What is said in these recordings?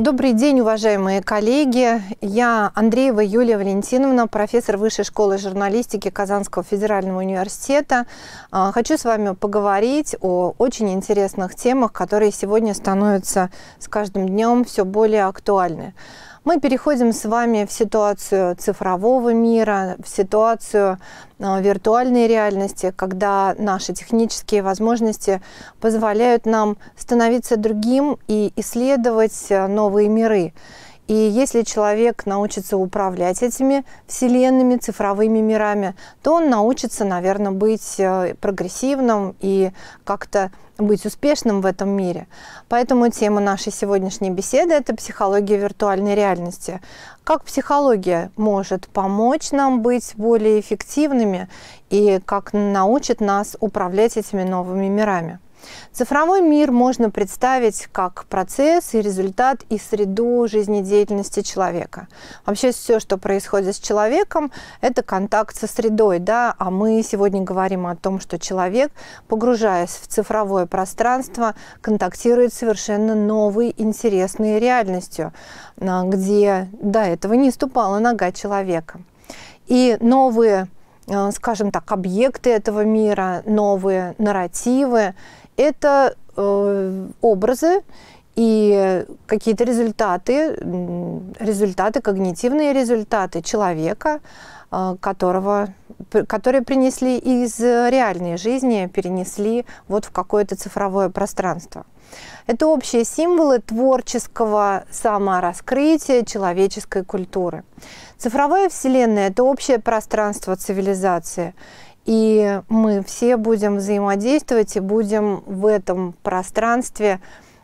Добрый день, уважаемые коллеги. Я Андреева Юлия Валентиновна, профессор Высшей школы журналистики Казанского федерального университета. А, хочу с вами поговорить о очень интересных темах, которые сегодня становятся с каждым днем все более актуальны мы переходим с вами в ситуацию цифрового мира, в ситуацию э, виртуальной реальности, когда наши технические возможности позволяют нам становиться другим и исследовать э, новые миры. И если человек научится управлять этими вселенными, цифровыми мирами, то он научится, наверное, быть э, прогрессивным и как-то быть успешным в этом мире. Поэтому тема нашей сегодняшней беседы – это психология виртуальной реальности. Как психология может помочь нам быть более эффективными и как научит нас управлять этими новыми мирами. Цифровой мир можно представить как процесс и результат и среду жизнедеятельности человека. Вообще все, что происходит с человеком, это контакт со средой, да, а мы сегодня говорим о том, что человек, погружаясь в цифровое пространство, контактирует с совершенно новой интересной реальностью, а, где до этого не ступала нога человека. И новые а, скажем так, объекты этого мира, новые нарративы, это э, образы и какие-то результаты, результаты, когнитивные результаты человека, э, которого, которые принесли из реальной жизни, перенесли вот в какое-то цифровое пространство. Это общие символы творческого самораскрытия человеческой культуры. Цифровая вселенная – это общее пространство цивилизации – и мы все будем взаимодействовать и будем в этом пространстве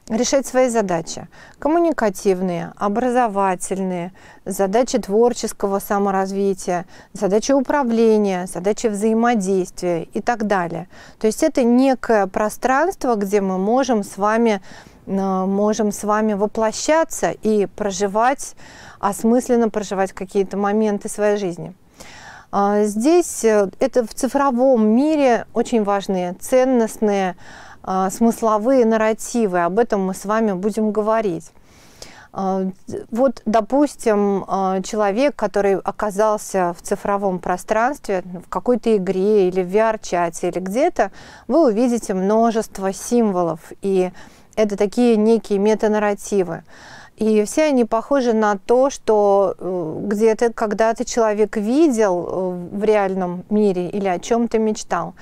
решать свои задачи. Коммуникативные, образовательные, задачи творческого саморазвития, задачи управления, задачи взаимодействия и так далее. То есть это некое пространство, где мы можем с вами э, можем с вами воплощаться и проживать, осмысленно проживать какие-то моменты своей жизни. А, здесь э, это в цифровом мире очень важные ценностные, а, смысловые нарративы. Об этом мы с вами будем говорить. А, вот, допустим, человек, который оказался в цифровом пространстве, ну, в какой-то игре или в VR-чате или где-то, вы увидите множество символов, и это такие некие метанарративы. нарративы и все они похожи на то, что э, где то когда-то человек видел э, в реальном мире или о чем-то мечтал.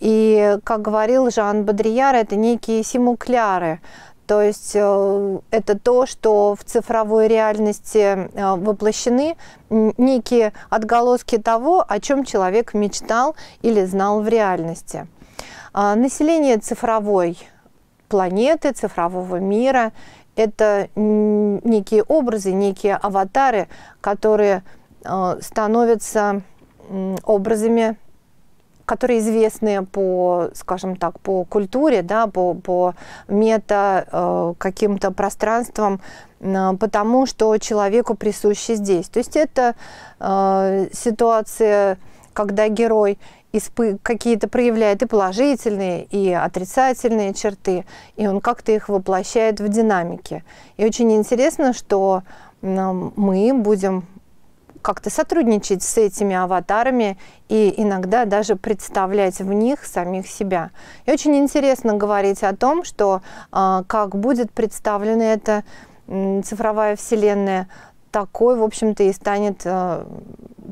И, как говорил Жан Бодрияр, это некие симукляры, то есть э, это то, что в цифровой реальности воплощены некие отголоски того, о чем человек мечтал или знал в реальности. А, население цифровой планеты, цифрового мира – это некие образы, некие аватары, которые э, становятся образами, которые известны по, скажем так, по культуре, да, по, по мета э, каким-то пространствам, потому что человеку присущи здесь. То есть это э, ситуация когда герой какие-то проявляет и положительные, и отрицательные черты, и он как-то их воплощает в динамике. И очень интересно, что мы будем как-то сотрудничать с этими аватарами и иногда даже представлять в них самих себя. И очень интересно говорить о том, что а, как будет представлена эта цифровая вселенная такой, в общем-то, и станет э,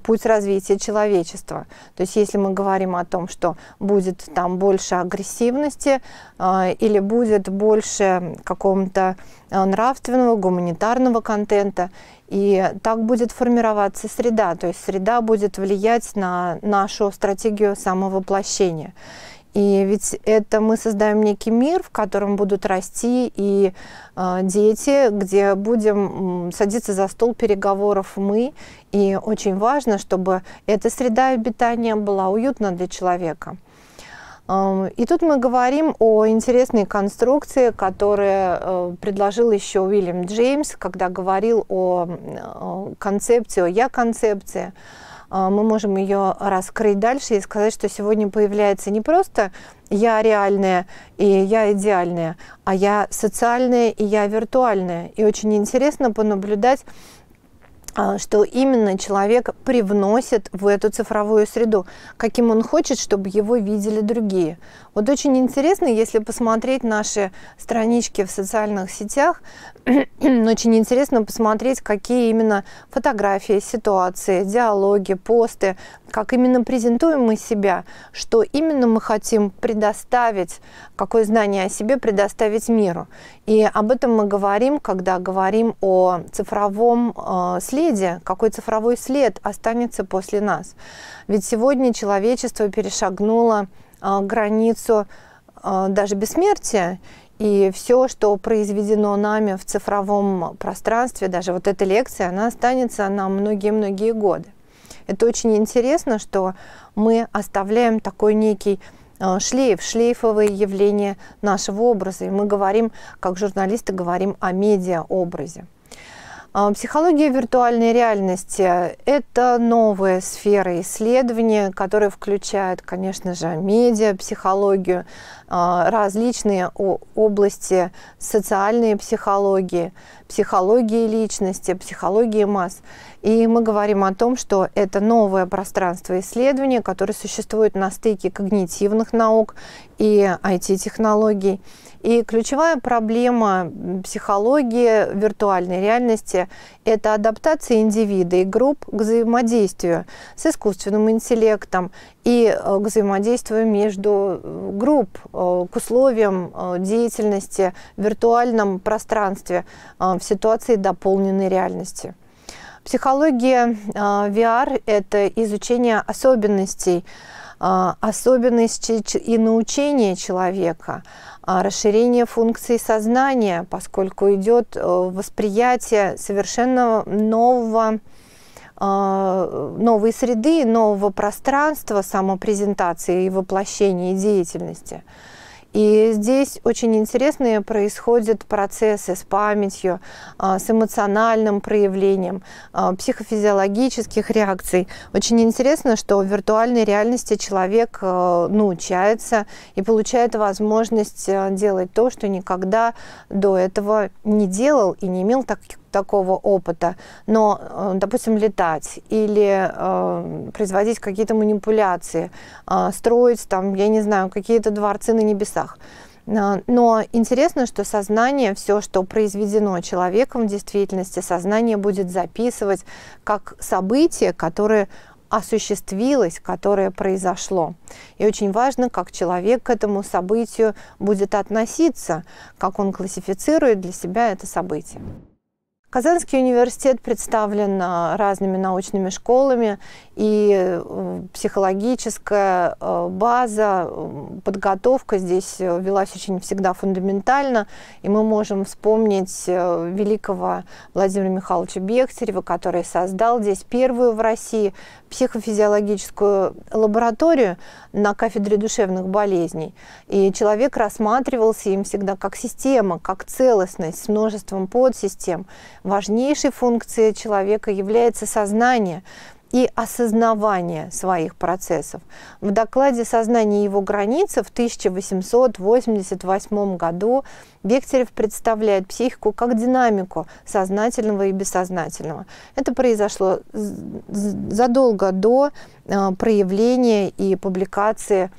путь развития человечества. То есть если мы говорим о том, что будет там больше агрессивности э, или будет больше какого-то э, нравственного, гуманитарного контента, и так будет формироваться среда, то есть среда будет влиять на нашу стратегию самовоплощения. И ведь это мы создаем некий мир, в котором будут расти и э, дети, где будем садиться за стол переговоров мы. И очень важно, чтобы эта среда обитания была уютна для человека. И тут мы говорим о интересной конструкции, которую а, предложил еще Уильям Джеймс, когда говорил о а, концепции, о я-концепции. я концепции а, мы можем ее раскрыть дальше и сказать, что сегодня появляется не просто я реальная и я идеальная, а я социальная и я виртуальная. И очень интересно понаблюдать а, что именно человек привносит в эту цифровую среду, каким он хочет, чтобы его видели другие. Вот очень интересно, если посмотреть наши странички в социальных сетях, очень интересно посмотреть, какие именно фотографии, ситуации, диалоги, посты, как именно презентуем мы себя, что именно мы хотим предоставить, какое знание о себе предоставить миру. И об этом мы говорим, когда говорим о цифровом э, следе, наследие, какой цифровой след останется после нас. Ведь сегодня человечество перешагнуло э, границу э, даже бессмертия, и все, что произведено нами в цифровом пространстве, даже вот эта лекция, она останется на многие-многие годы. Это очень интересно, что мы оставляем такой некий а, шлейф, шлейфовые явления нашего образа. И мы говорим, как журналисты, говорим о медиа-образе. А, психология виртуальной реальности – это новая сфера исследования, которая включает, конечно же, медиа, психологию, а, различные области социальной психологии, психологии личности, психологии масс. И мы говорим о том, что это новое пространство исследования, которое существует на стыке когнитивных наук и IT-технологий. И ключевая проблема психологии виртуальной реальности – это адаптация индивида и групп к взаимодействию с искусственным интеллектом и к э, взаимодействию между э, групп, э, к условиям деятельности в виртуальном пространстве в ситуации дополненной реальности. Психология VR – это изучение особенностей, особенностей и научение человека, расширение функций сознания, поскольку идет восприятие совершенно нового а, новой среды, нового пространства самопрезентации и воплощения деятельности. И здесь очень интересные происходят процессы с памятью, а, с эмоциональным проявлением, а, психофизиологических реакций. Очень интересно, что в виртуальной реальности человек научается и получает возможность делать то, что никогда до этого не делал и не имел так такого опыта, но, э, допустим, летать или э, производить какие-то манипуляции, э, строить там, я не знаю, какие-то дворцы на небесах. Э, но интересно, что сознание, все, что произведено человеком в действительности, сознание будет записывать как событие, которое осуществилось, которое произошло. И очень важно, как человек к этому событию будет относиться, как он классифицирует для себя это событие. Казанский университет представлен а, разными научными школами, и э, психологическая э, база, подготовка здесь э, велась очень всегда фундаментально, и мы можем вспомнить великого Владимира Михайловича Бехтерева, который создал здесь первую в России психофизиологическую лабораторию на кафедре душевных болезней. И человек рассматривался им всегда как система, как целостность с множеством подсистем важнейшей функцией человека является сознание и осознавание своих процессов. В докладе «Сознание и его границы» в 1888 году Бехтерев представляет психику как динамику сознательного и бессознательного. Это произошло задолго до а, проявления и публикации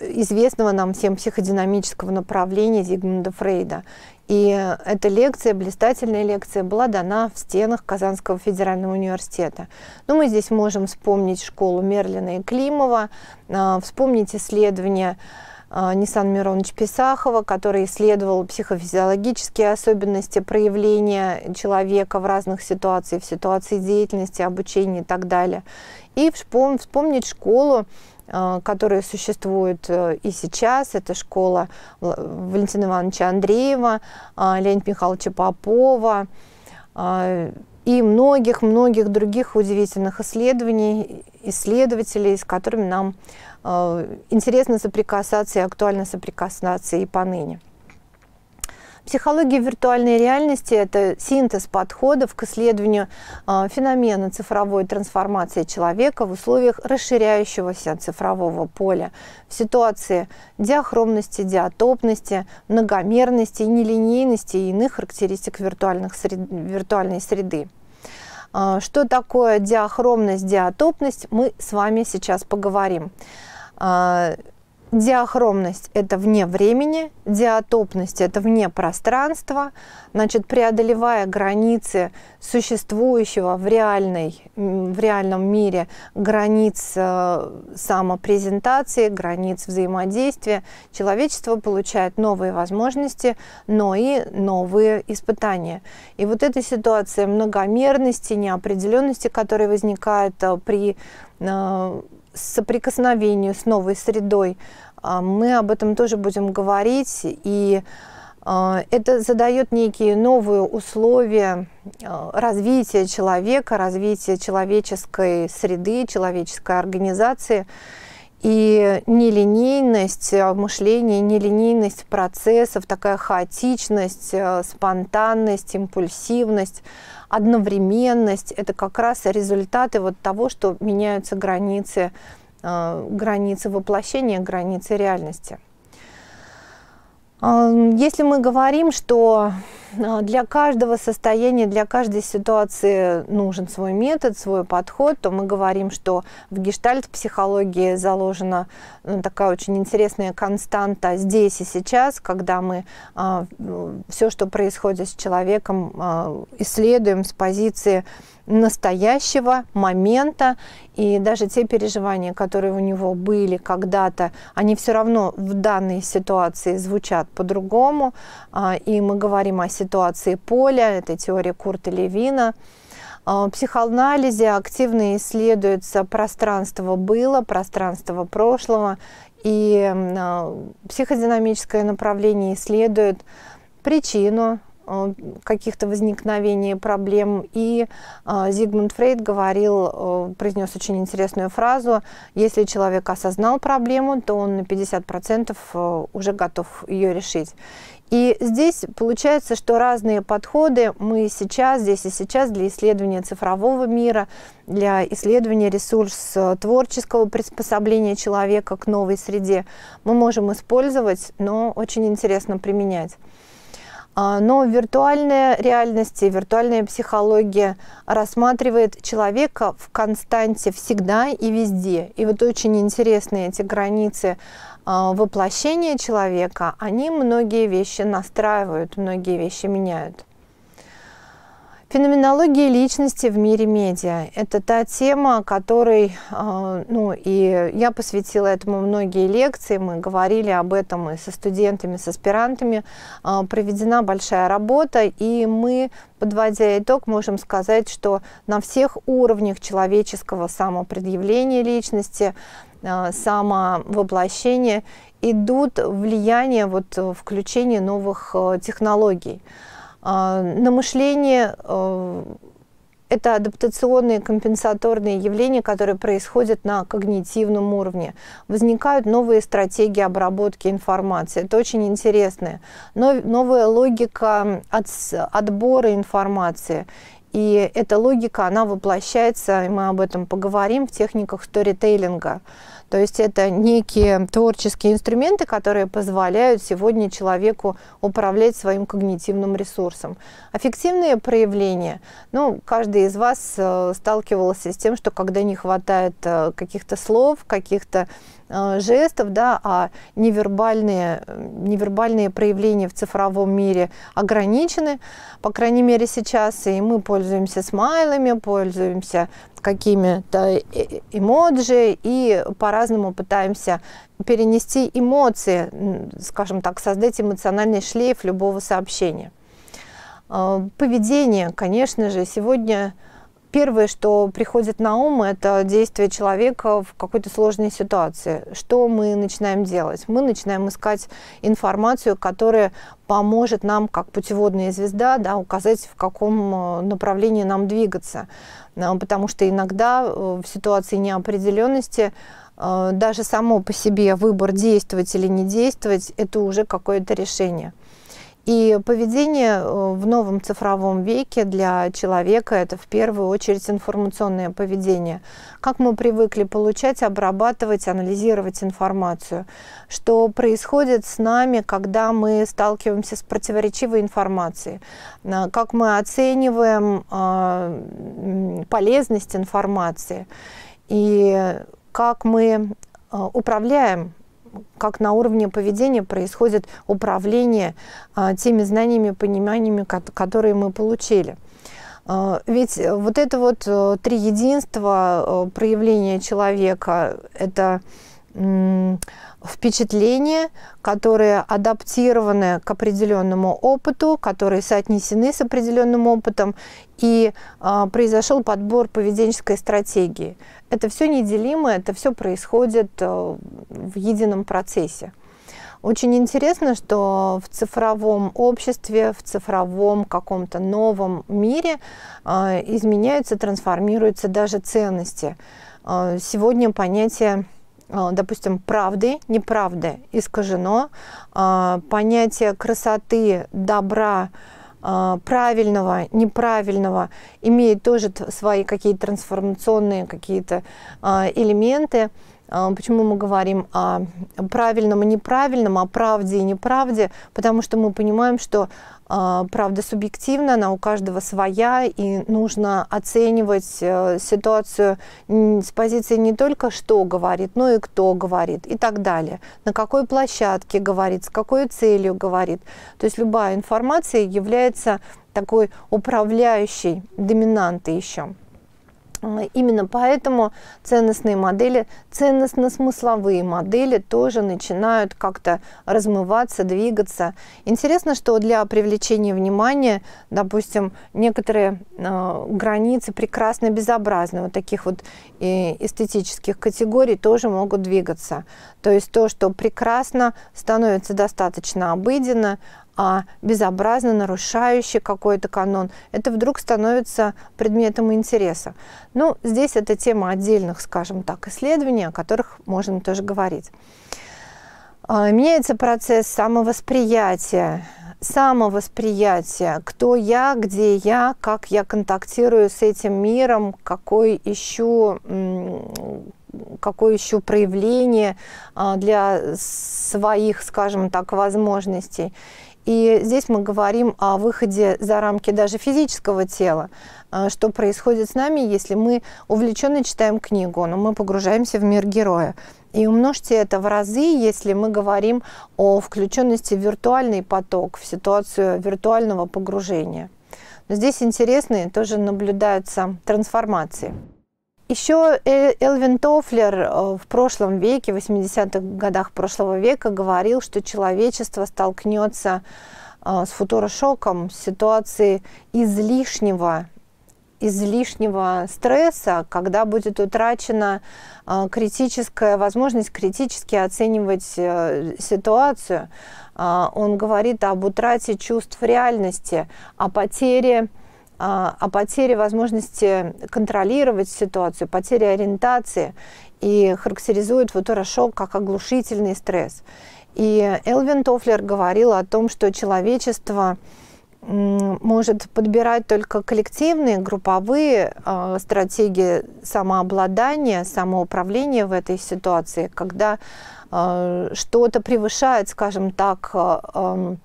известного нам всем психодинамического направления Зигмунда Фрейда. И эта лекция, блистательная лекция, была дана в стенах Казанского федерального университета. Но мы здесь можем вспомнить школу Мерлина и Климова, а, вспомнить исследования а, Нисан Миронович Писахова, который исследовал психофизиологические особенности проявления человека в разных ситуациях, в ситуации деятельности, обучения и так далее. И вспомнить школу Э, которые существуют э, и сейчас. Это школа Валентина Ивановича Андреева, э, Леонида Михайловича Попова и многих-многих других удивительных исследований, исследователей, с которыми нам интересно соприкасаться и актуально соприкасаться и поныне. Психология виртуальной реальности – это синтез подходов к исследованию а, феномена цифровой трансформации человека в условиях расширяющегося цифрового поля, в ситуации диахромности, диатопности, многомерности, нелинейности и иных характеристик виртуальных сред... виртуальной среды. А, что такое диахромность, диатопность, мы с вами сейчас поговорим. А, Диахромность – это вне времени, диатопность – это вне пространства. Значит, преодолевая границы существующего в, реальной, в реальном мире, границ э, самопрезентации, границ взаимодействия, человечество получает новые возможности, но и новые испытания. И вот эта ситуация многомерности, неопределенности, которая возникает э, при э, соприкосновению с новой средой. А, мы об этом тоже будем говорить, и а, это задает некие новые условия а, развития человека, развития человеческой среды, человеческой организации. И нелинейность мышления, нелинейность процессов, такая хаотичность, спонтанность, импульсивность – одновременность, это как раз результаты вот того, что меняются границы, э, границы воплощения, границы реальности. А, если мы говорим, что а, для каждого состояния, для каждой ситуации нужен свой метод, свой подход, то мы говорим, что в гештальт-психологии заложена ну, такая очень интересная константа здесь и сейчас, когда мы а, все, что происходит с человеком, исследуем с позиции настоящего момента. И даже те переживания, которые у него были когда-то, они все равно в данной ситуации звучат по-другому. А, и мы говорим о ситуации поля, это теория Курта Левина. А, в психоанализе активно исследуется пространство было, пространство прошлого, и а, психодинамическое направление исследует причину Э, каких-то возникновений проблем. И э, Зигмунд Фрейд говорил, э, произнес очень интересную фразу, если человек осознал проблему, то он на 50% уже готов ее решить. И здесь получается, что разные подходы мы сейчас, здесь и сейчас для исследования цифрового мира, для исследования ресурс творческого приспособления человека к новой среде мы можем использовать, но очень интересно применять. А, но виртуальная реальность и виртуальная психология рассматривает человека в константе всегда и везде. И вот очень интересны эти границы а, воплощения человека. Они многие вещи настраивают, многие вещи меняют. Феноменология личности в мире медиа – это та тема, которой, а, ну, и я посвятила этому многие лекции, мы говорили об этом и со студентами, с аспирантами, а, проведена большая работа, и мы, подводя итог, можем сказать, что на всех уровнях человеческого самопредъявления личности, а, самовоплощения идут влияние, вот, включение новых технологий – а, на мышление э, это адаптационные компенсаторные явления, которые происходят на когнитивном уровне. Возникают новые стратегии обработки информации. Это очень интересно. новая логика от, отбора информации. И эта логика, она воплощается, и мы об этом поговорим, в техниках сторитейлинга. То есть это некие творческие инструменты, которые позволяют сегодня человеку управлять своим когнитивным ресурсом. Аффективные проявления. Ну, каждый из вас э, сталкивался с тем, что когда не хватает э, каких-то слов, каких-то Э, жестов, да, а невербальные, э, невербальные проявления в цифровом мире ограничены, по крайней мере сейчас, и мы пользуемся смайлами, пользуемся какими-то э, эмоджи и по-разному пытаемся перенести эмоции, скажем так, создать эмоциональный шлейф любого сообщения. Поведение, конечно же, сегодня Первое, что приходит на ум, это действие человека в какой-то сложной ситуации. Что мы начинаем делать? Мы начинаем искать информацию, которая поможет нам, как путеводная звезда, да, указать, в каком э, направлении нам двигаться. Э, потому что иногда э, в ситуации неопределенности даже само по себе выбор действовать или не действовать, это уже какое-то решение. И поведение э, в новом цифровом веке для человека это в первую очередь информационное поведение. Как мы привыкли получать, обрабатывать, анализировать информацию. Что происходит с нами, когда мы сталкиваемся с противоречивой информацией. Э, как мы оцениваем э, полезность информации. И как мы управляем как на уровне поведения происходит управление а, теми знаниями, пониманиями, которые мы получили. А, ведь вот это вот э, три единства э, проявления человека, это впечатления, которые адаптированы к определенному опыту, которые соотнесены с определенным опытом, и э, произошел подбор поведенческой стратегии. Это все неделимо, это все происходит э, в едином процессе. Очень интересно, что в цифровом обществе, в цифровом каком-то новом мире э, изменяются, трансформируются даже ценности. Э, сегодня понятие а, допустим, правды, неправды искажено, а, понятие красоты, добра, а, правильного, неправильного имеет тоже свои какие-то трансформационные какие-то элементы. А, почему мы говорим о правильном и неправильном, о правде и неправде? Потому что мы понимаем, что а, правда субъективна, она у каждого своя, и нужно оценивать э, ситуацию с позиции не только что говорит, но и кто говорит и так далее. На какой площадке говорит, с какой целью говорит. То есть любая информация является такой управляющей доминантой еще. Э, именно поэтому ценностные модели, ценностно-смысловые модели тоже начинают как-то размываться, двигаться. Интересно, что для привлечения внимания, допустим, некоторые э, границы прекрасно безобразны, вот таких вот э, эстетических категорий тоже могут двигаться. То есть то, что прекрасно, становится достаточно обыденно, а, безобразно нарушающий какой-то канон, это вдруг становится предметом интереса. Ну, здесь это тема отдельных, скажем так, исследований, о которых можно тоже говорить. А, меняется процесс самовосприятия, самовосприятие, кто я, где я, как я контактирую с этим миром, какой ищу, какое ищу проявление а, для своих, скажем так, возможностей. И здесь мы говорим о выходе за рамки даже физического тела, а, что происходит с нами, если мы увлеченно читаем книгу, но мы погружаемся в мир героя. И умножьте это в разы, если мы говорим о включенности в виртуальный поток, в ситуацию виртуального погружения. здесь интересные тоже наблюдаются трансформации. Еще э, Элвин Тофлер э, в прошлом веке, в 80-х годах прошлого века говорил, что человечество столкнется э, с футурошоком, с ситуацией излишнего излишнего стресса, когда будет утрачена критическая возможность критически оценивать ситуацию. Он говорит об утрате чувств реальности, о потере а, о потере возможности контролировать ситуацию, потере ориентации и характеризует вот шок как оглушительный стресс. И Элвин Тофлер говорил о том, что человечество может подбирать только коллективные, групповые э, стратегии самообладания, самоуправления в этой ситуации, когда э, что-то превышает, скажем так, э,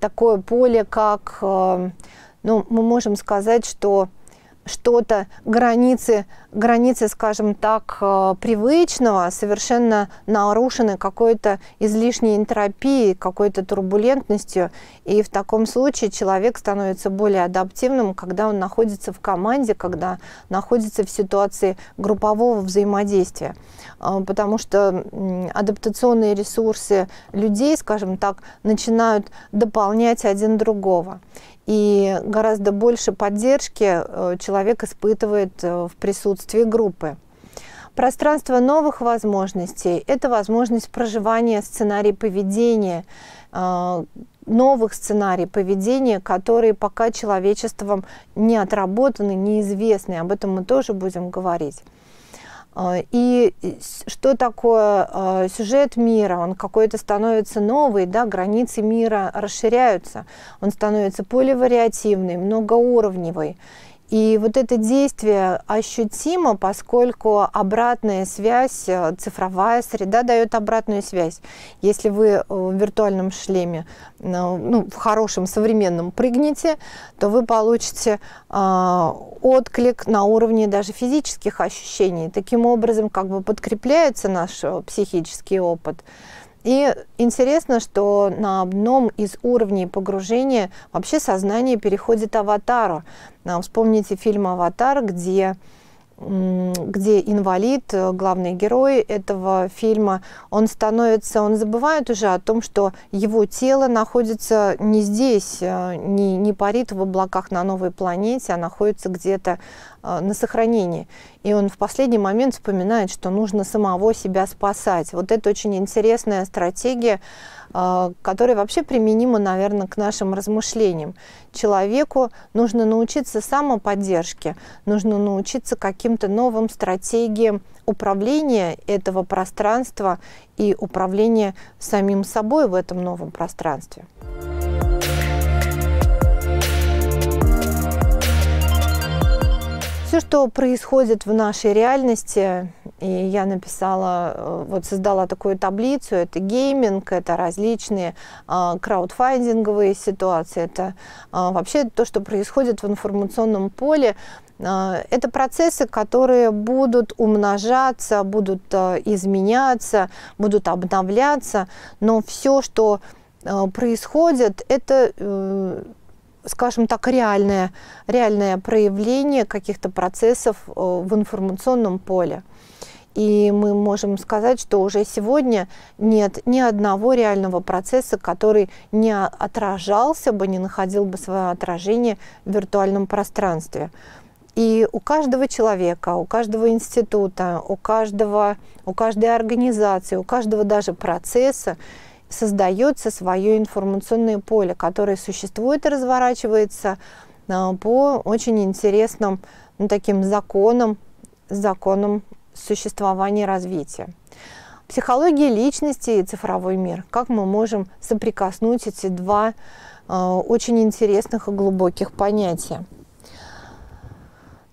такое поле, как, э, ну, мы можем сказать, что что-то границы, границы, скажем так, э, привычного совершенно нарушены какой-то излишней энтропией, какой-то турбулентностью. И в таком случае человек становится более адаптивным, когда он находится в команде, когда находится в ситуации группового взаимодействия. Э, потому что адаптационные ресурсы людей, скажем так, начинают дополнять один другого и гораздо больше поддержки э, человек испытывает э, в присутствии группы. Пространство новых возможностей – это возможность проживания сценарий поведения, э, новых сценарий поведения, которые пока человечеством не отработаны, неизвестны. Об этом мы тоже будем говорить. А, и что такое а, сюжет мира? Он какой-то становится новый, да, границы мира расширяются, он становится поливариативный, многоуровневый. И вот это действие ощутимо, поскольку обратная связь, э, цифровая среда дает обратную связь. Если вы э, в виртуальном шлеме, э, ну, в хорошем современном прыгнете, то вы получите э, отклик на уровне даже физических ощущений. Таким образом, как бы подкрепляется наш психический опыт. И интересно, что на одном из уровней погружения вообще сознание переходит аватару. А, вспомните фильм «Аватар», где где инвалид, э, главный герой этого фильма, он становится, он забывает уже о том, что его тело находится не здесь, э, не, не парит в облаках на новой планете, а находится где-то э, на сохранении. И он в последний момент вспоминает, что нужно самого себя спасать. Вот это очень интересная стратегия, а, которая вообще применима, наверное, к нашим размышлениям. Человеку нужно научиться самоподдержке, нужно научиться каким-то новым стратегиям управления этого пространства и управления самим собой в этом новом пространстве. все, что происходит в нашей реальности, и я написала, э, вот создала такую таблицу, это гейминг, это различные а, краудфандинговые ситуации, это а, вообще то, что происходит в информационном поле, а, это процессы, которые будут умножаться, будут э, изменяться, будут обновляться, но все, что э, происходит, это скажем так, реальное, реальное проявление каких-то процессов э, в информационном поле. И мы можем сказать, что уже сегодня нет ни одного реального процесса, который не отражался бы, не находил бы свое отражение в виртуальном пространстве. И у каждого человека, у каждого института, у, каждого, у каждой организации, у каждого даже процесса создается свое информационное поле, которое существует и разворачивается а, по очень интересным ну, таким законам, законам существования и развития. Психология личности и цифровой мир. Как мы можем соприкоснуть эти два э, очень интересных и глубоких понятия.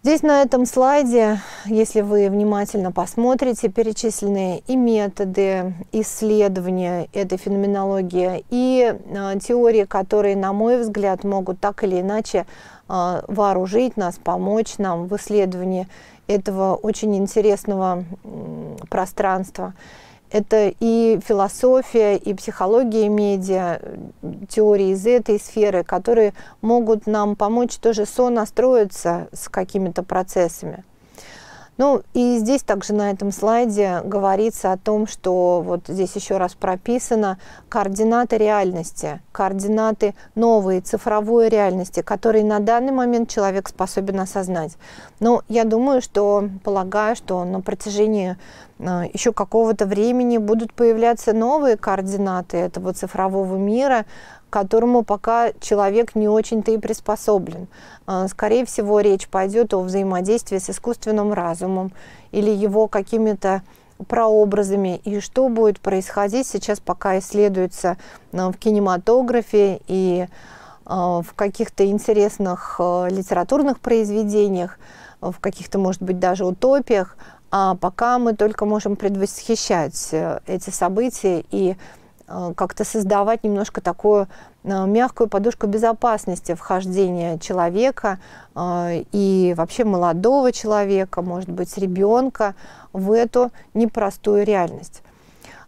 Здесь на этом слайде, если вы внимательно посмотрите, перечислены и методы исследования этой феноменологии, и э, теории, которые, на мой взгляд, могут так или иначе э, вооружить нас, помочь нам в исследовании этого очень интересного э, пространства. Это и философия, и психология медиа, теории из этой сферы, которые могут нам помочь тоже сонастроиться с какими-то процессами. Ну и здесь также на этом слайде говорится о том, что вот здесь еще раз прописано координаты реальности, координаты новой цифровой реальности, которые на данный момент человек способен осознать. Но я думаю, что полагаю, что на протяжении э, еще какого-то времени будут появляться новые координаты этого цифрового мира, которому пока человек не очень-то и приспособлен. А, скорее всего, речь пойдет о взаимодействии с искусственным разумом или его какими-то прообразами и что будет происходить сейчас, пока исследуется а, в кинематографе и а, в каких-то интересных литературных произведениях, в каких-то, может быть, даже утопиях, а пока мы только можем предвосхищать э, эти события и Э, как-то создавать немножко такую э, мягкую подушку безопасности вхождения человека э, и вообще молодого человека, может быть, ребенка в эту непростую реальность.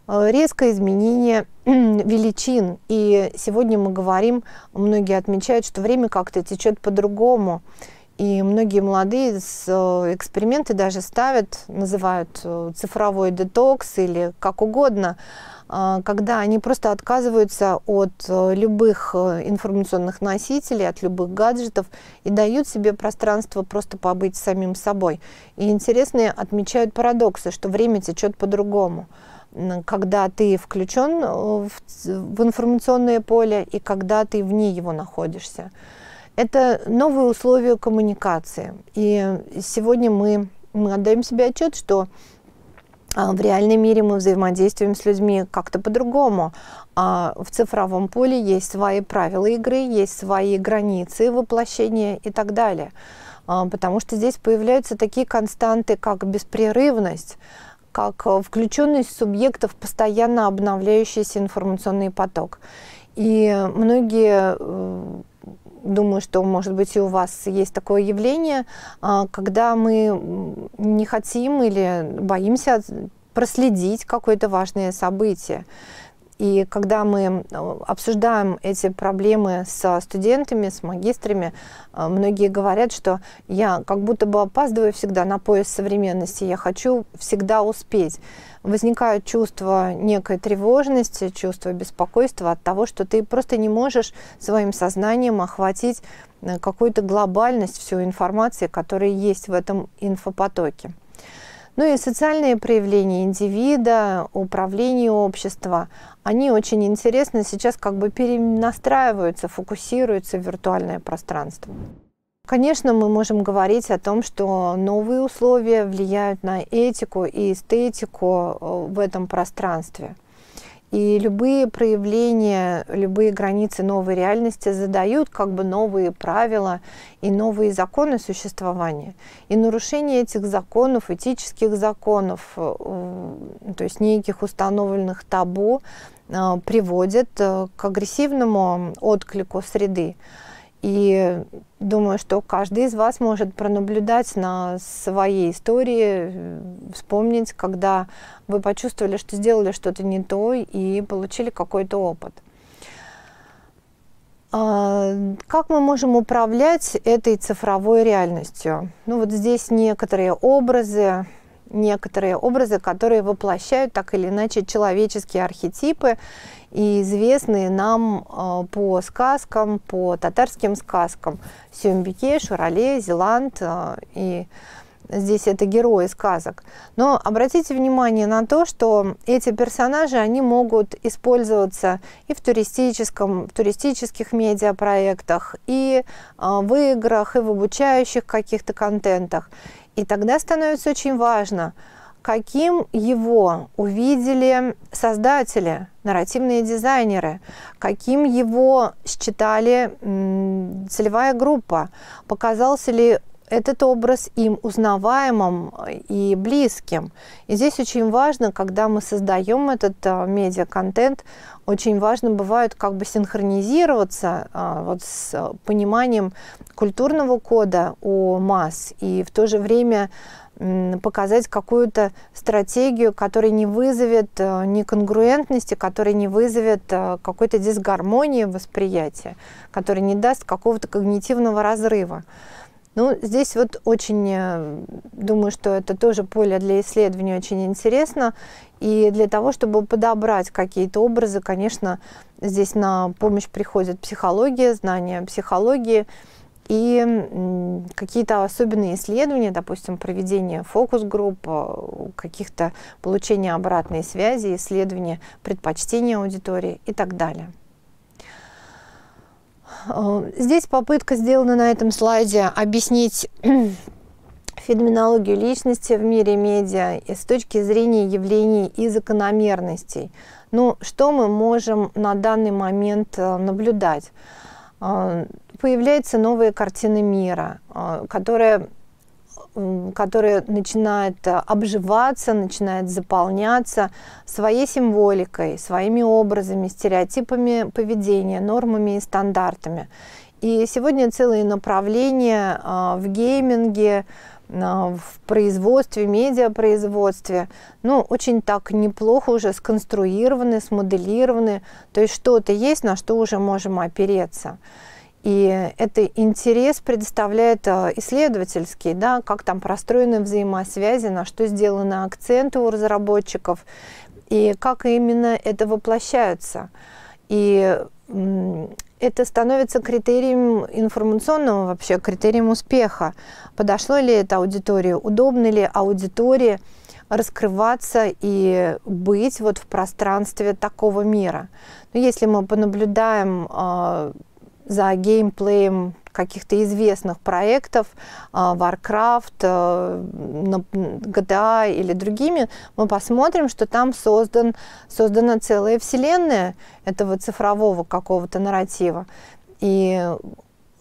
Резкое изменение величин. И сегодня мы говорим, многие отмечают, что время как-то течет по-другому. И многие молодые эксперименты даже ставят, называют цифровой детокс или как угодно – а, когда они просто отказываются от э, любых э, информационных носителей, от любых гаджетов и дают себе пространство просто побыть самим собой. И интересные отмечают парадоксы, что время течет по-другому когда ты включен э, в, информационное поле и когда ты вне его находишься. Это новые условия коммуникации. И сегодня мы, мы отдаем себе отчет, что а, в реальном мире мы взаимодействуем с людьми как-то по-другому. А в цифровом поле есть свои правила игры, есть свои границы воплощения и так далее. А, потому что здесь появляются такие константы, как беспрерывность, как э, включенность субъектов в постоянно обновляющийся информационный поток. И многие э, думаю, что, может быть, и у вас есть такое явление, а, когда мы не хотим или боимся проследить какое-то важное событие. И когда мы э, обсуждаем эти проблемы со студентами, с магистрами, э, многие говорят, что я как будто бы опаздываю всегда на поезд современности, я хочу всегда успеть. Возникает чувство некой тревожности, чувство беспокойства от того, что ты просто не можешь своим сознанием охватить э, какую-то глобальность всю информации, которая есть в этом инфопотоке. Ну и социальные проявления индивида, управление общества, они очень интересны, сейчас как бы перенастраиваются, фокусируются в виртуальное пространство. Конечно, мы можем говорить о том, что новые условия влияют на этику и эстетику э, в этом пространстве – и любые проявления, любые границы новой реальности задают как бы новые правила и новые законы существования. И нарушение этих законов, этических законов, э, то есть неких установленных табу, э, приводит э, к агрессивному отклику среды. И думаю, что каждый из вас может пронаблюдать на своей истории, э, вспомнить, когда вы почувствовали, что сделали что-то не то и получили какой-то опыт. А, как мы можем управлять этой цифровой реальностью? Ну вот здесь некоторые образы, некоторые образы, которые воплощают так или иначе человеческие архетипы и известные нам э, по сказкам, по татарским сказкам. Сюмбике, Шурале, Зеланд. Э, и здесь это герои сказок. Но обратите внимание на то, что эти персонажи, они могут использоваться и в туристическом, в туристических медиапроектах, и э, в играх, и в обучающих каких-то контентах. И тогда становится очень важно – каким его увидели создатели, нарративные дизайнеры, каким его считали целевая группа, показался ли этот образ им узнаваемым и близким. И здесь очень важно, когда мы создаем этот а, медиа-контент, очень важно бывает как бы синхронизироваться а, вот с пониманием культурного кода у масс и в то же время показать какую-то стратегию, которая не вызовет э, неконгруентности, которая не вызовет э, какой-то дисгармонии восприятия, которая не даст какого-то когнитивного разрыва. Ну, здесь вот очень, э, думаю, что это тоже поле для исследования очень интересно. И для того, чтобы подобрать какие-то образы, конечно, здесь на помощь приходит психология, знание психологии, и какие-то особенные исследования, допустим, проведение фокус-групп, э, каких-то получения обратной связи, исследования предпочтения аудитории и так далее. Э, здесь попытка сделана на этом слайде объяснить феноменологию личности в мире медиа и с точки зрения явлений и закономерностей. Ну, что мы можем на данный момент э, наблюдать? появляются новые картины мира, а, которые которые начинают э, обживаться, начинают заполняться своей символикой, своими образами, стереотипами поведения, нормами и стандартами. И сегодня целые направления а, в гейминге, а, в производстве, медиапроизводстве, ну, очень так неплохо уже сконструированы, смоделированы, то есть что-то есть, на что уже можем опереться. И это интерес представляет э, исследовательский, да, как там простроены взаимосвязи, на что сделаны акценты у разработчиков, и как именно это воплощается. И это становится критерием информационного вообще, критерием успеха. Подошло ли это аудитории, удобно ли аудитории раскрываться и быть вот в пространстве такого мира. Но ну, если мы понаблюдаем э, за геймплеем каких-то известных проектов, а, Warcraft, GTA а, а или другими, мы посмотрим, что там создан, создана целая вселенная этого цифрового какого-то нарратива. И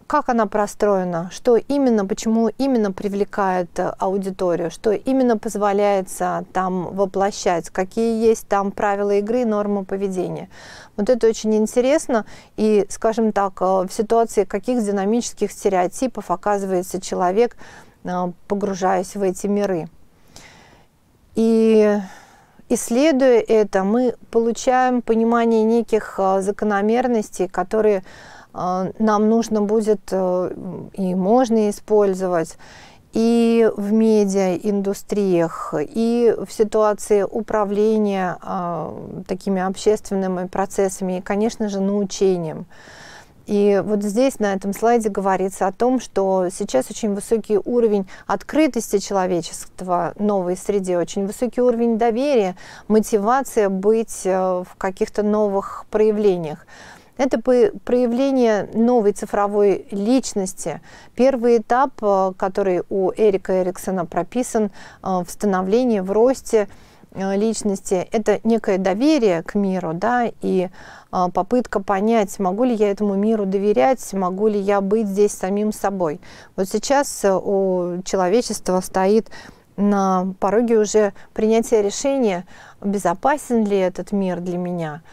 как она простроена, что именно, почему именно привлекает э, аудиторию, что именно позволяется там воплощать, какие есть там правила игры, нормы поведения. Вот это очень интересно, и, скажем так, э, в ситуации каких динамических стереотипов оказывается человек, э, погружаясь в эти миры. И исследуя это, мы получаем понимание неких закономерностей, которые Э, нам нужно будет э, и можно использовать и в медиаиндустриях, и в ситуации управления э, такими общественными процессами, и, конечно же, научением. И вот здесь на этом слайде говорится о том, что сейчас очень высокий уровень открытости человечества новой среде, очень высокий уровень доверия, мотивация быть в каких-то новых проявлениях. Это проявление новой цифровой личности. Первый этап, э, который у Эрика Эриксона прописан э, в становлении, в росте э, личности, это некое доверие к миру, да, и попытка понять, могу ли я этому миру доверять, могу ли я быть здесь самим собой. Вот сейчас у человечества стоит на пороге уже принятия решения, безопасен ли этот мир для меня,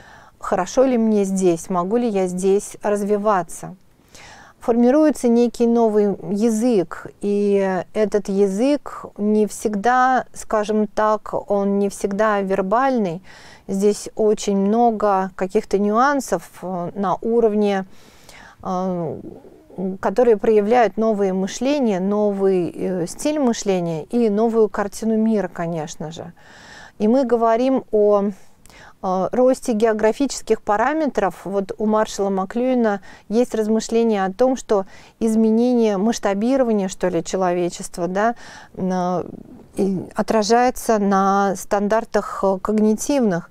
хорошо ли мне здесь, могу ли я здесь развиваться. Формируется некий новый язык, и этот язык не всегда, скажем так, он не всегда вербальный. Здесь очень много каких-то нюансов э, на уровне э, которые проявляют новые мышления, новый э, стиль мышления и новую картину мира, конечно же. И мы говорим о Э, росте географических параметров вот у маршала Маклюина есть размышления о том, что изменение масштабирования, что ли, человечества, да, отражается на стандартах э, когнитивных.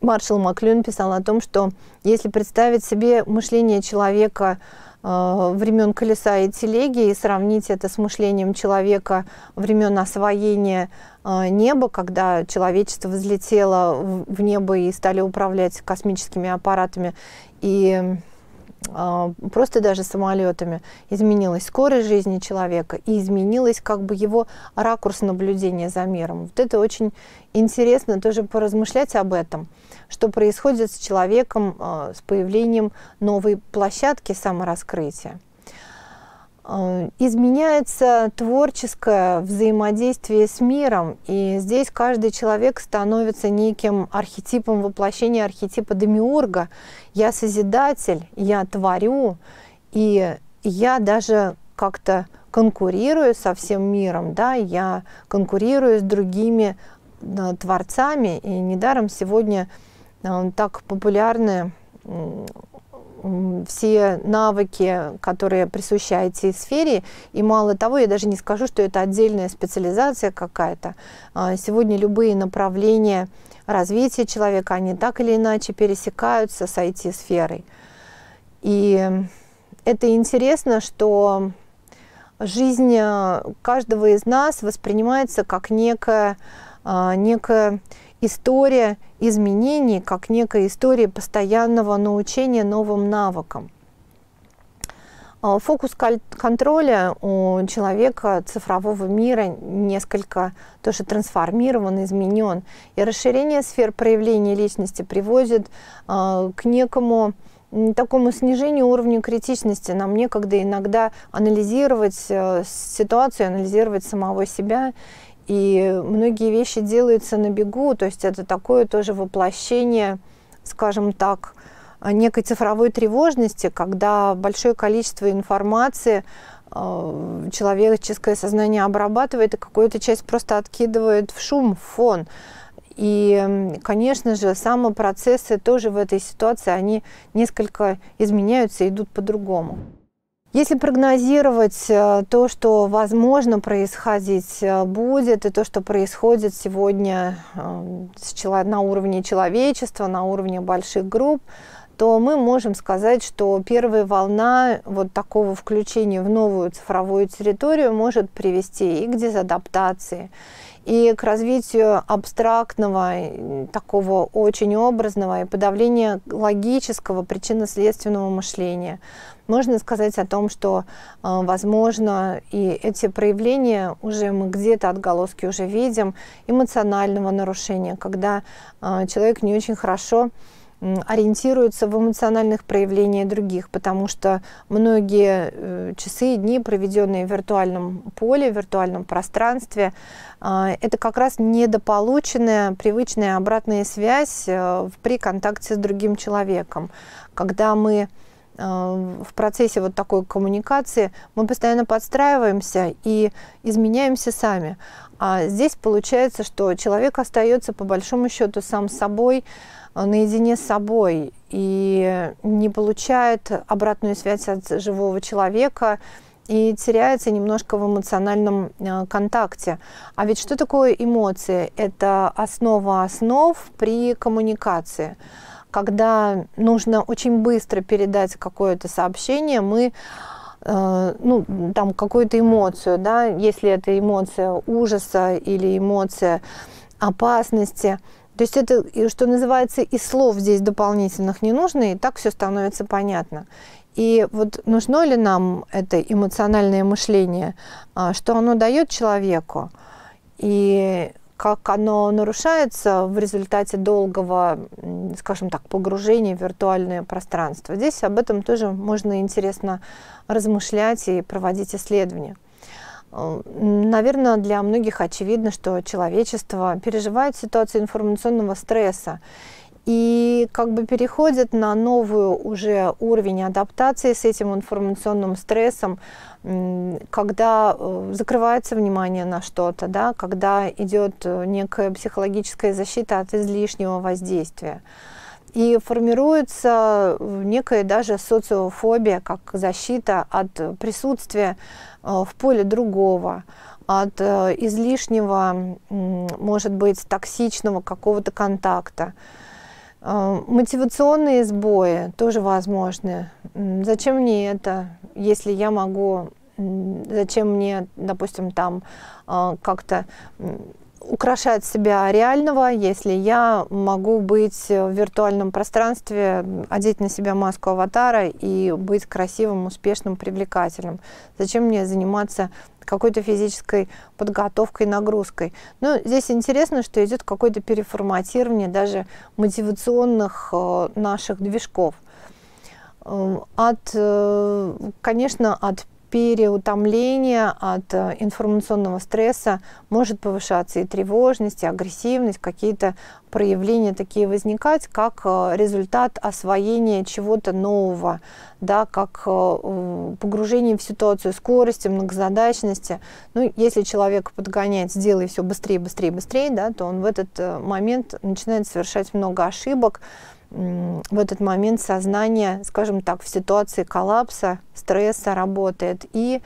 Маршал Маклюин писал о том, что если представить себе мышление человека Э, времен колеса и телеги и сравнить это с мышлением человека времен освоения э, неба, когда человечество взлетело в небо и стали управлять космическими аппаратами и э, просто даже самолетами, изменилась скорость жизни человека и изменилась как бы его ракурс наблюдения за миром. Вот это очень интересно тоже поразмышлять об этом что происходит с человеком а, с появлением новой площадки самораскрытия. А, изменяется творческое взаимодействие с миром, и здесь каждый человек становится неким архетипом воплощения архетипа демиурга. Я созидатель, я творю, и я даже как-то конкурирую со всем миром, да, я конкурирую с другими а, творцами, и недаром сегодня а, так популярны все навыки, которые присущи IT-сфере. И мало того, я даже не скажу, что это отдельная специализация какая-то. А, сегодня любые направления развития человека, они так или иначе пересекаются с IT-сферой. И это интересно, что жизнь э, каждого из нас воспринимается как некое, а, некое история изменений, как некая история постоянного научения новым навыкам. А, фокус контроля у человека цифрового мира несколько тоже трансформирован, изменен. И расширение сфер проявления личности приводит а, к некому такому снижению уровня критичности. Нам некогда иногда анализировать э, ситуацию, анализировать самого себя. И многие вещи делаются на бегу, то есть это такое тоже воплощение, скажем так, а, некой цифровой тревожности, когда большое количество информации а, человеческое сознание обрабатывает, и какую-то часть просто откидывает в шум, в фон. И, конечно же, самопроцессы тоже в этой ситуации, они несколько изменяются и идут по-другому. Если прогнозировать э, то, что возможно происходить э, будет, и то, что происходит сегодня э, на уровне человечества, на уровне больших групп, то мы можем сказать, что первая волна вот такого включения в новую цифровую территорию может привести и к дезадаптации, и к развитию абстрактного, э, такого очень образного и подавления логического причинно-следственного мышления. Можно сказать о том, что, э, возможно, и эти проявления уже мы где-то отголоски уже видим эмоционального нарушения, когда э, человек не очень хорошо ориентируются в эмоциональных проявлениях других, потому что многие э, часы и дни, проведенные в виртуальном поле, в виртуальном пространстве, а, это как раз недополученная привычная обратная связь э, при контакте с другим человеком, когда мы э, в процессе вот такой коммуникации мы постоянно подстраиваемся и изменяемся сами. А здесь получается, что человек остается по большому счету сам собой, Э, наедине с собой и не получает обратную связь от живого человека и теряется немножко в эмоциональном э, контакте. А ведь что такое эмоции? Это основа основ при коммуникации когда нужно очень быстро передать какое-то сообщение, мы э, ну, там какую-то эмоцию, да, если это эмоция ужаса или эмоция опасности, то есть это, что называется, и слов здесь дополнительных не нужно, и так все становится понятно. И вот нужно ли нам это эмоциональное мышление, а, что оно дает человеку, и как оно нарушается в результате долгого, скажем так, погружения в виртуальное пространство. Здесь об этом тоже можно интересно размышлять и проводить исследования. Наверное, для многих очевидно, что человечество переживает ситуацию информационного стресса и как бы переходит на новый уже уровень адаптации с этим информационным стрессом, когда э, закрывается внимание на что-то, да, когда идет э, некая психологическая защита от излишнего воздействия. И формируется э, некая даже социофобия, как защита от присутствия э, в поле другого, от э, излишнего, может быть, токсичного какого-то контакта. Мотивационные сбои тоже возможны. Зачем мне это, если я могу, зачем мне, допустим, там как-то украшать себя реального, если я могу быть в виртуальном пространстве, одеть на себя маску аватара и быть красивым, успешным, привлекательным. Зачем мне заниматься какой-то физической подготовкой, нагрузкой. Но ну, здесь интересно, что идет какое-то переформатирование даже мотивационных э, наших движков. Эм, от, э, конечно, от переутомление от э, информационного стресса может повышаться и тревожность, и агрессивность, какие-то проявления такие возникать, как э, результат освоения чего-то нового, да, как э, погружение в ситуацию скорости, многозадачности. Ну, если человека подгонять, сделай все быстрее, быстрее, быстрее, да, то он в этот момент начинает совершать много ошибок, в этот момент сознание, скажем так, в ситуации коллапса, стресса работает, и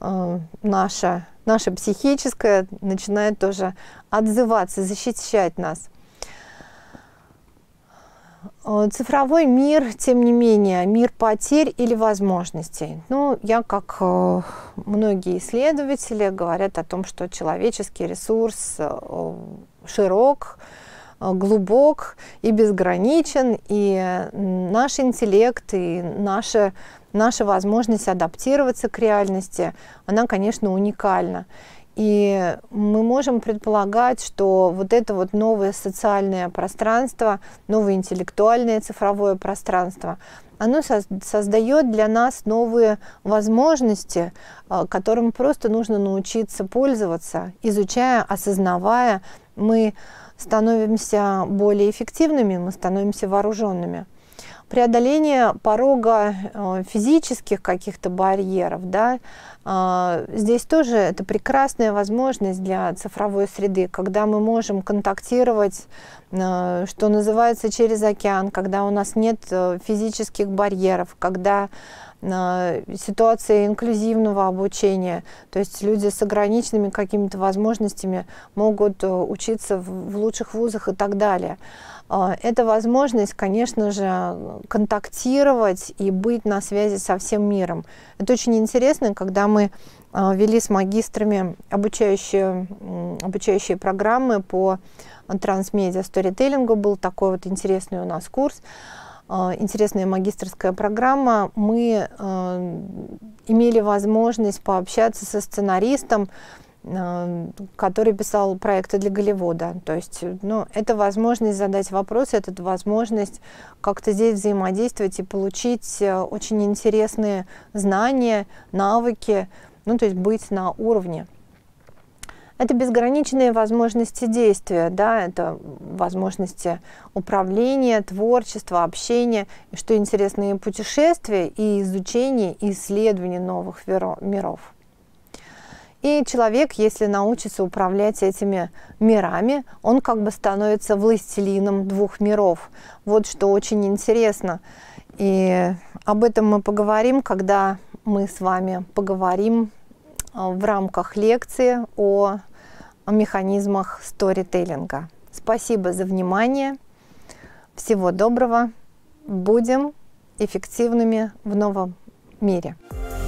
э, наша, наше психическое начинает тоже отзываться, защищать нас. Э, цифровой мир, тем не менее, мир потерь или возможностей. Ну, я, как э, многие исследователи, говорят о том, что человеческий ресурс э, широк, Э, глубок и безграничен, и э, наш интеллект, и наша, наша возможность адаптироваться к реальности, она, конечно, уникальна. И мы можем предполагать, что вот это вот новое социальное пространство, новое интеллектуальное цифровое пространство, оно создает для нас новые возможности, э, которым просто нужно научиться пользоваться, изучая, осознавая. Мы становимся более эффективными, мы становимся вооруженными. Преодоление порога э, физических каких-то барьеров, да, э, здесь тоже это прекрасная возможность для цифровой среды, когда мы можем контактировать, э, что называется, через океан, когда у нас нет физических барьеров, когда ситуации инклюзивного обучения, то есть люди с ограниченными какими-то возможностями могут э, учиться в лучших вузах и так далее. А, это возможность, конечно же, контактировать и быть на связи со всем миром. Это очень интересно, когда мы а, вели с магистрами обучающие, обучающие программы по трансмедиа сторителлингу, был такой вот интересный у нас курс, а, интересная магистрская программа, мы а, имели возможность пообщаться со сценаристом, а, который писал проекты для Голливуда. То есть ну, это возможность задать вопросы, это возможность как-то здесь взаимодействовать и получить э, очень интересные знания, навыки, ну, то есть быть на уровне. Это безграничные возможности действия, да, это возможности управления, творчества, общения, и, что интересно, и путешествия, и изучение, и исследование новых миров. И человек, если научится управлять этими мирами, он как бы становится властелином двух миров. Вот что очень интересно. И об этом мы поговорим, когда мы с вами поговорим Э, в рамках лекции о, механизмах сторителлинга. Спасибо за внимание. Всего доброго. Будем эффективными в новом мире. Мире.